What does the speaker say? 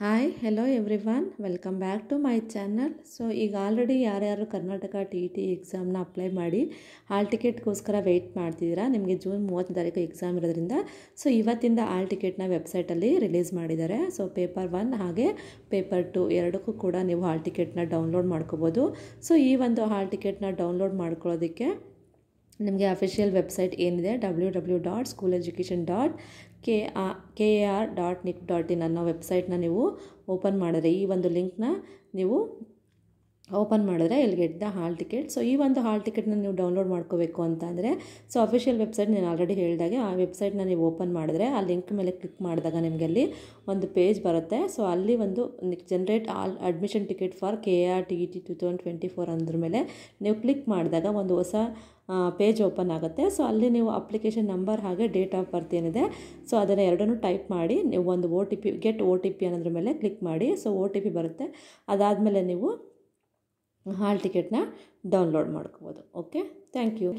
hi hello everyone welcome back to my channel so ಈಗ already ಯಾರ್ಯಾರು Karnataka T E T ಎಕ್ಸಾಮ್ನ apply ಮಾಡಿ hall ಟಿಕೆಟ್ಗೋಸ್ಕರ weight ಮಾಡ್ತಿದ್ದೀರಾ ನಿಮಗೆ ಜೂನ್ ಮೂವತ್ತು ತಾರೀಕು ಎಕ್ಸಾಮ್ ಇರೋದ್ರಿಂದ ಸೊ ಇವತ್ತಿಂದ ಹಾಲ್ ಟಿಕೆಟ್ನ ವೆಬ್ಸೈಟಲ್ಲಿ ರಿಲೀಸ್ ಮಾಡಿದ್ದಾರೆ ಸೊ ಪೇಪರ್ ಒನ್ ಹಾಗೆ ಪೇಪರ್ ಟು ಎರಡಕ್ಕೂ ಕೂಡ ನೀವು ಹಾಲ್ ಟಿಕೆಟ್ನ ಡೌನ್ಲೋಡ್ ಮಾಡ್ಕೋಬೋದು ಸೊ ಈ ಒಂದು ಹಾಲ್ ಟಿಕೆಟ್ನ ಡೌನ್ಲೋಡ್ ಮಾಡ್ಕೊಳ್ಳೋದಕ್ಕೆ ನಿಮಗೆ ಅಫಿಷಿಯಲ್ ವೆಬ್ಸೈಟ್ ಏನಿದೆ W W dot school education dot K ಆ K A R dot nic dot in ಅನ್ನೋ ವೆಬ್ಸೈಟ್ನ ನೀವು ಓಪನ್ ಮಾಡಿದ್ರೆ ಈ ಒಂದು ಲಿಂಕ್ನ ನೀವು ಓಪನ್ ಮಾಡಿದ್ರೆ ಇಲ್ಲಿ get the hall ticket so ಈ ಒಂದು ಹಾಲ್ ಟಿಕೆಟ್ನ ನೀವು ಡೌನ್ಲೋಡ್ ಮಾಡ್ಕೋಬೇಕು ಅಂತ ಅಂದರೆ ಸೊ ಅಫಿಷಿಯಲ್ ವೆಬ್ಸೈಟ್ ನಾನು ಆಲ್ರೆಡಿ ಹೇಳಿದಾಗೆ ಆ ವೆಬ್ಸೈಟ್ನ ನೀವು ಓಪನ್ ಮಾಡಿದ್ರೆ ಆ ಲಿಂಕ್ ಮೇಲೆ ಕ್ಲಿಕ್ ಮಾಡಿದಾಗ ನಿಮಗೆ ಅಲ್ಲಿ ಒಂದು ಪೇಜ್ ಬರುತ್ತೆ ಸೊ ಅಲ್ಲಿ ಒಂದು generate all admission ticket for K R T E T two thousand twenty four ಅಂದ್ರ ಮೇಲೆ ನೀವು ಕ್ಲಿಕ್ ಮಾಡಿದಾಗ ಒಂದು ಹೊಸ ಪೇಜ್ ಓಪನ್ ಆಗುತ್ತೆ ಸೊ ಅಲ್ಲಿ ನೀವು ಅಪ್ಲಿಕೇಶನ್ ನಂಬರ್ ಹಾಗೆ ಡೇಟ್ ಆಫ್ ಬರ್ತ್ ಏನಿದೆ ಸೊ ಅದನ್ನು ಎರಡನ್ನೂ ಟೈಪ್ ಮಾಡಿ ನೀವು ಒಂದು O T P get O T P ಅನ್ನೋದ್ರ ಮೇಲೆ ಕ್ಲಿಕ್ ಮಾಡಿ ಸೊ ಒ ಟಿ ಪಿ ಬರುತ್ತೆ ಅದಾದಮೇಲೆ ನೀವು ಹಾಲ್ ಟಿಕೆಟ್ನ ಡೌನ್ಲೋಡ್ ಮಾಡ್ಕೋಬೋದು ಓಕೆ ಥ್ಯಾಂಕ್ ಯು